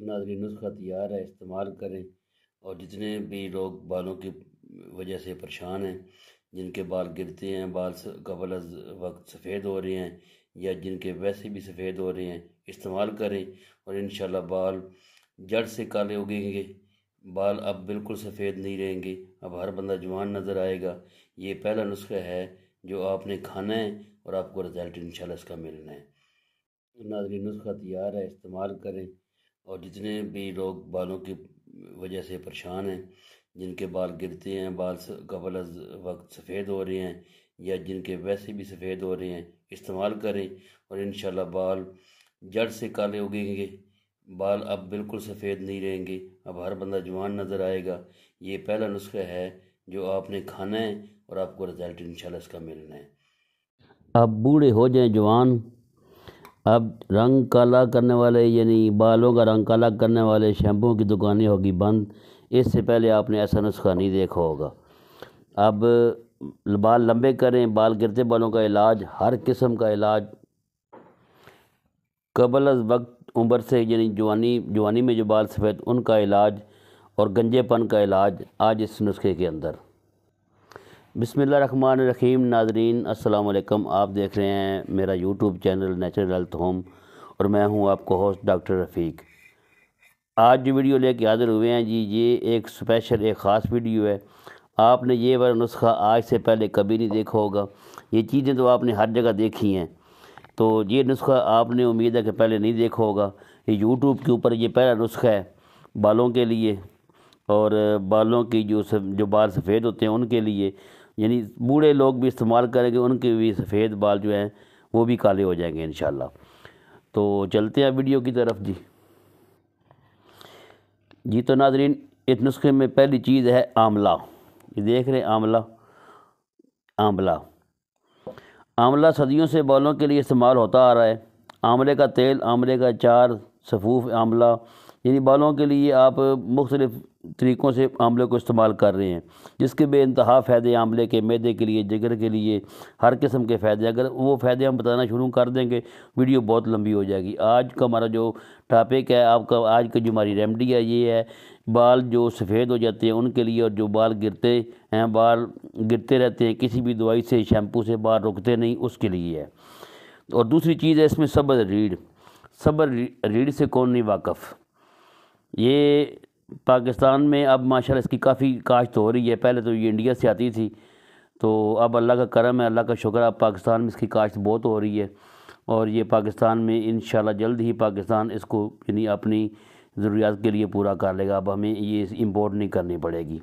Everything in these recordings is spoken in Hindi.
नाजरी तो नुस्खा तैयार है इस्तेमाल करें और जितने भी लोग बालों की वजह से परेशान हैं जिनके बाल गिरते हैं बाल कबल वक्त सफ़ेद हो रहे हैं या जिनके वैसे भी सफ़ेद हो रहे हैं इस्तेमाल करें और इन बाल जड़ से काले उगेंगे बाल अब बिल्कुल सफ़ेद नहीं रहेंगे अब हर बंदा जवान नज़र आएगा ये पहला नुस्खा है जो आपने खाना है और आपको रिजल्ट इंशाल्लाह इसका मिलना है तो नाजरी नुस्खा तैयार है इस्तेमाल करें और जितने भी लोग बालों की वजह से परेशान हैं जिनके बाल गिरते हैं बाल कबल वक्त सफ़ेद हो रहे हैं या जिनके वैसे भी सफ़ेद हो रहे हैं इस्तेमाल करें और इन बाल जड़ से काले उगेंगे बाल अब बिल्कुल सफ़ेद नहीं रहेंगे अब हर बंदा जवान नज़र आएगा ये पहला नुस्खा है जो आपने खाना है और आपको रिजल्ट इंशाल्लाह इसका मिलना है आप बूढ़े हो जाएं जवान अब रंग काला करने वाले यानी बालों का रंग काला करने वाले शैम्पू की दुकानें होगी बंद इससे पहले आपने ऐसा नुस्खा नहीं देखा होगा अब बाल लंबे करें बाल गिरते बालों का इलाज हर किस्म का इलाज कबल अज वक्त उम्र से यानी जवानी जवानी में जो बाल सफ़ेद उनका इलाज और गंजेपन का इलाज आज इस नुस्खे के अंदर बसमिल्ल रहीम नाजरीन वालेकुम आप देख रहे हैं मेरा YouTube channel natural health home और मैं हूं आपको होस्ट डॉक्टर रफ़ीक आज जो वीडियो लेके हाजिर हुए हैं जी ये एक स्पेशल एक ख़ास वीडियो है आपने ये वाला नुस्खा आज से पहले कभी नहीं देखा होगा ये चीज़ें तो आपने हर जगह देखी हैं तो ये नुस्खा आपने उम्मीद है कि पहले नहीं देखा होगा ये यूट्यूब के ऊपर ये पहला नुस्खा है बालों के लिए और बालों की जो सब जो बाल सफ़ेद होते हैं उनके लिए यानी बूढ़े लोग भी इस्तेमाल करेंगे उनके भी सफ़ेद बाल जो हैं वो भी काले हो जाएंगे इन तो चलते हैं वीडियो की तरफ जी जी तो नाजरीन इस नुस्खे में पहली चीज़ है आंवला ये देख रहे हैं आंवला आंवला आंवला सदियों से बालों के लिए इस्तेमाल होता आ रहा है आंवले का तेल आंवले का चार सफूफ आंवला यानी बालों के लिए आप मुख्तलिफ़ तरीक़ों से आंवले को इस्तेमाल कर रहे हैं जिसके बेानतहा फ़ायदे आंवले के मैदे के लिए जिगर के लिए हर किस्म के फ़ायदे अगर वो फ़ायदे हम बताना शुरू कर देंगे वीडियो बहुत लंबी हो जाएगी आज का हमारा जो टॉपिक है आपका आज की जो हमारी रेमडी है ये है बाल जो सफ़ेद हो जाते हैं उनके लिए और जो बाल गिरते हैं बाल गिरते रहते हैं किसी भी दवाई से शैम्पू से बाल रुकते नहीं उसके लिए है और दूसरी चीज़ है इसमें सब्र रीढ़ सब्र रीढ़ से कौन नहीं वाकफ़ ये पाकिस्तान में अब माशा इसकी काफ़ी काश्त हो रही है पहले तो ये इंडिया से आती थी तो अब अल्लाह का करम है अल्लाह का शुक्र अब पाकिस्तान में इसकी काश्त बहुत हो रही है और ये पाकिस्तान में इन जल्द ही पाकिस्तान इसको यानी अपनी ज़रूरियात के लिए पूरा कर लेगा अब हमें ये इम्पोर्ट नहीं करनी पड़ेगी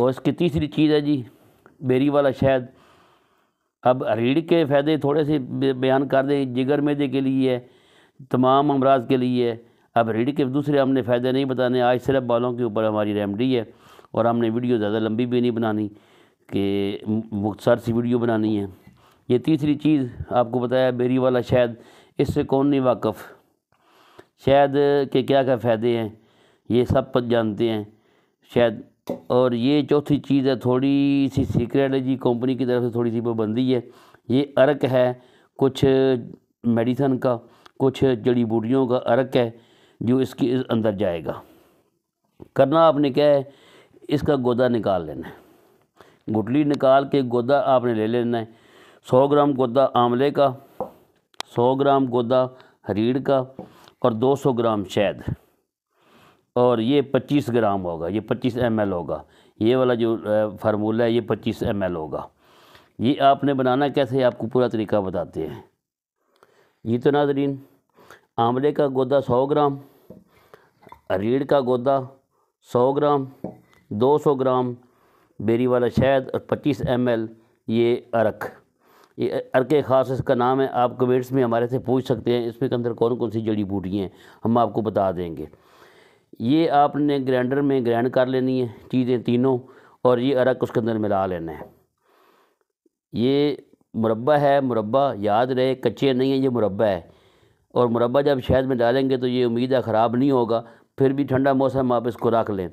और इसकी तीसरी चीज़ है जी बेरी वाला शायद अब रीढ़ के फ़ायदे थोड़े से बयान कर दें जिगर मैदे के लिए है तमाम अमराज के लिए है अब रीढ़ के दूसरे हमने फ़ायदे नहीं बताने आज सिर्फ बालों के ऊपर हमारी रेमडी है और हमने वीडियो ज़्यादा लंबी भी नहीं बनानी कि मुख्तार सी वीडियो बनानी है ये तीसरी चीज़ आपको बताया बेरी वाला शायद इससे कौन नहीं वाकफ़ शायद के क्या क्या फ़ायदे हैं ये सब पद जानते हैं शायद और ये चौथी चीज़ है थोड़ी सी सीक्रेट है जी कंपनी की तरफ से थोड़ी सी पाबंदी है ये अर्क है कुछ मेडिसन का कुछ जड़ी बूटियों का अर्क है जो इसके अंदर जाएगा करना आपने क्या है इसका गोदा निकाल लेना है गुटली निकाल के गोदा आपने ले लेना है सौ ग्राम गोदा आंवले का सौ ग्राम गोदा हरीड़ का और दो सौ ग्राम शहद और ये पच्चीस ग्राम होगा ये पच्चीस एम एल होगा ये वाला जो फार्मूला है ये पच्चीस एम एल होगा ये आपने बनाना कैसे आपको पूरा तरीका बताते हैं जी तो नाजरीन आंवले का गोदा सौ ग्राम रीढ़ का गोदा सौ ग्राम दो सौ ग्राम बेरी वाला शहद और पच्चीस एम एल ये अरक ये अरक ख़ास इसका नाम है आप कमेंट्स में हमारे से पूछ सकते हैं इसमें के अंदर कौन कौन सी जड़ी बूटियाँ हैं हम आपको बता देंगे ये आपने ग्राइंडर में ग्राइंड कर लेनी है चीज़ें तीनों और ये अरक उसके अंदर मिला लेना है ये मुरबा है मुरबा याद रहे कच्चे नहीं है ये मुरबा है और मुरबा जब शहद में डालेंगे तो ये उम्मीद है ख़राब नहीं होगा फिर भी ठंडा मौसम आप इसको रख लें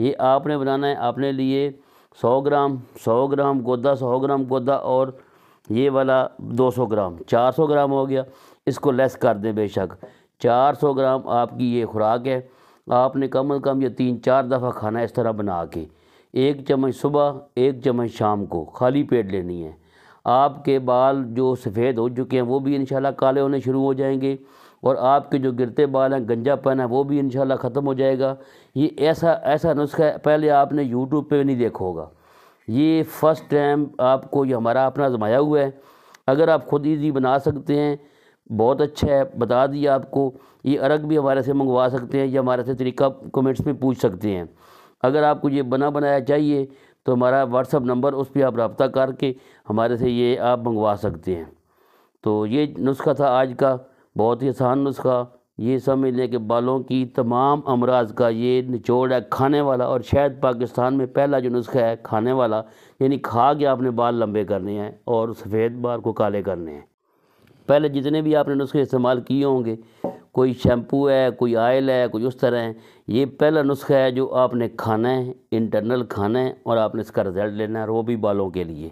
ये आपने बनाना है आपने लिए सौ ग्राम सौ ग्राम गोदा सौ ग्राम गोदा और ये वाला दो सौ ग्राम चार सौ ग्राम हो गया इसको लेस कर दें बेशक चार सौ ग्राम आपकी ये खुराक है आपने कम अज़ कम ये तीन चार दफ़ा खाना इस तरह बना के एक चम्मच सुबह एक चम्मच शाम को खाली पेट लेनी है आपके बाल जो सफ़ेद हो चुके हैं वो भी इन काले होने शुरू हो जाएंगे और आपके जो गिरते बाल हैं गंजापन है वो भी इन ख़त्म हो जाएगा ये ऐसा ऐसा नुस्खा पहले आपने यूट्यूब पे नहीं देखा होगा ये फ़र्स्ट टाइम आपको ये हमारा अपना आजमाया हुआ है अगर आप ख़ुद ईजी बना सकते हैं बहुत अच्छा है बता दिया आपको ये अर्ग भी हमारे से मंगवा सकते हैं या हमारे से तरीका कमेंट्स में पूछ सकते हैं अगर आपको ये बना बनाया चाहिए तो हमारा व्हाट्सअप नंबर उस पर आप रबता करके हमारे से ये आप मंगवा सकते हैं तो ये नुस्खा था आज का बहुत ही आसान नुस्खा ये समझ लें कि बालों की तमाम अमराज का ये निचोड़ है खाने वाला और शायद पाकिस्तान में पहला जो नुस्खा है खाने वाला यानी खा के आपने बाल लंबे करने हैं और सफ़ेद बाल को काले करने हैं पहले जितने भी आपने नुस्खे इस्तेमाल किए होंगे कोई शैम्पू है कोई आयल है कोई उस तरह है ये पहला नुस्खा है जो आपने खाना है इंटरनल खाना है और आपने इसका रिज़ल्ट लेना है वो भी बालों के लिए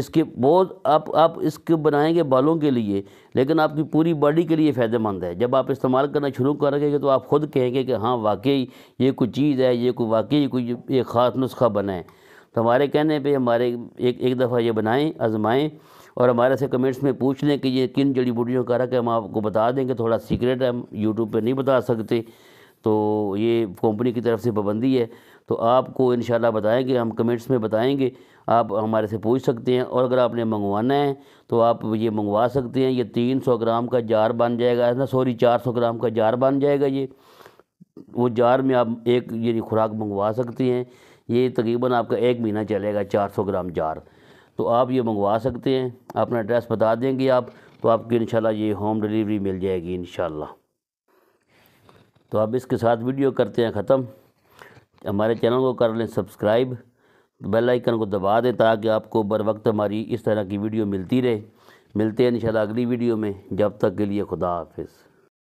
इसके बहुत आप आप इसके बनाएंगे बालों के लिए लेकिन आपकी पूरी बॉडी के लिए फ़ायदेमंद है जब आप इस्तेमाल करना शुरू करेंगे तो आप ख़ुद कहेंगे कि हाँ वाकई ये कोई चीज़ है ये कोई वाकई कोई एक ख़ास नुस्खा बना तो हमारे कहने पे हमारे एक एक दफ़ा ये बनाएं आजमाएं और हमारे से कमेंट्स में पूछ लें कि ये किन जड़ी बूटियों का रख है हम आपको बता देंगे थोड़ा सीक्रेट है हम यूट्यूब पर नहीं बता सकते तो ये कंपनी की तरफ से पाबंदी है तो आपको इन बताएंगे हम कमेंट्स में बताएंगे आप हमारे से पूछ सकते हैं और अगर आपने मंगवाना है तो आप ये मंगवा सकते हैं ये तीन सौ ग्राम का जार बन जाएगा ना सॉरी चार सौ ग्राम का जार बन जाएगा ये वो जार में आप एक ये खुराक मंगवा सकते हैं ये तकरीबन आपका एक महीना चलेगा चार सौ ग्राम जार तो आप ये मंगवा सकते हैं अपना एड्रेस बता देंगे आप तो आपकी इन ये होम डिलीवरी मिल जाएगी इन तो आप इसके साथ वीडियो करते हैं ख़त्म हमारे चैनल को कर लें सब्सक्राइब बेल आइकन को दबा दें ताकि आपको बर वक्त हमारी इस तरह की वीडियो मिलती रहे मिलते हैं इंशाल्लाह अगली वीडियो में जब तक के लिए खुदा हाफिज़